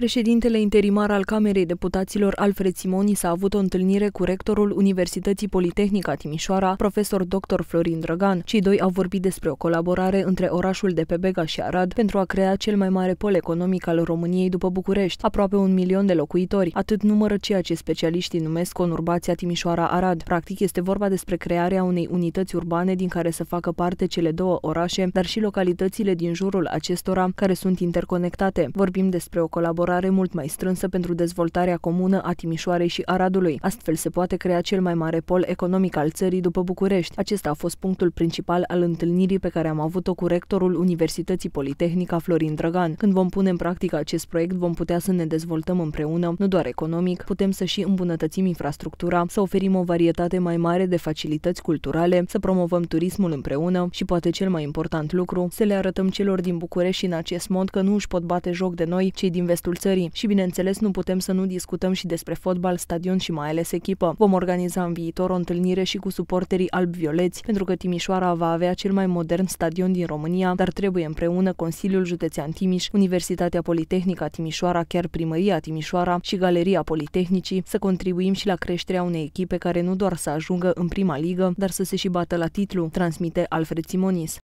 Președintele interimar al Camerei Deputaților Alfred s a avut o întâlnire cu rectorul Universității Politehnica Timișoara, profesor dr. Florin Drăgan. Cei doi au vorbit despre o colaborare între orașul de Pebega și Arad pentru a crea cel mai mare pol economic al României după București, aproape un milion de locuitori. Atât numără ceea ce specialiștii numesc conurbația Timișoara-Arad. Practic este vorba despre crearea unei unități urbane din care să facă parte cele două orașe, dar și localitățile din jurul acestora care sunt interconectate. Vorbim despre o colaborare colaborare mult mai strânsă pentru dezvoltarea comună a Timișoarei și Aradului. Astfel se poate crea cel mai mare pol economic al țării după București. Acesta a fost punctul principal al întâlnirii pe care am avut-o cu rectorul Universității Politehnica Florin Drăgan. Când vom pune în practică acest proiect, vom putea să ne dezvoltăm împreună, nu doar economic, putem să și îmbunătățim infrastructura, să oferim o varietate mai mare de facilități culturale, să promovăm turismul împreună și, poate cel mai important lucru, să le arătăm celor din București și în acest mod că nu își pot bate joc de noi, cei din vestul țării. Și bineînțeles nu putem să nu discutăm și despre fotbal, stadion și mai ales echipă. Vom organiza în viitor o întâlnire și cu suporterii albi-violeți, pentru că Timișoara va avea cel mai modern stadion din România, dar trebuie împreună Consiliul Județean Timiș, Universitatea Politehnică Timișoara, chiar Primăria Timișoara și Galeria Politehnicii să contribuim și la creșterea unei echipe care nu doar să ajungă în prima ligă, dar să se și bată la titlu, transmite Alfred Simonis.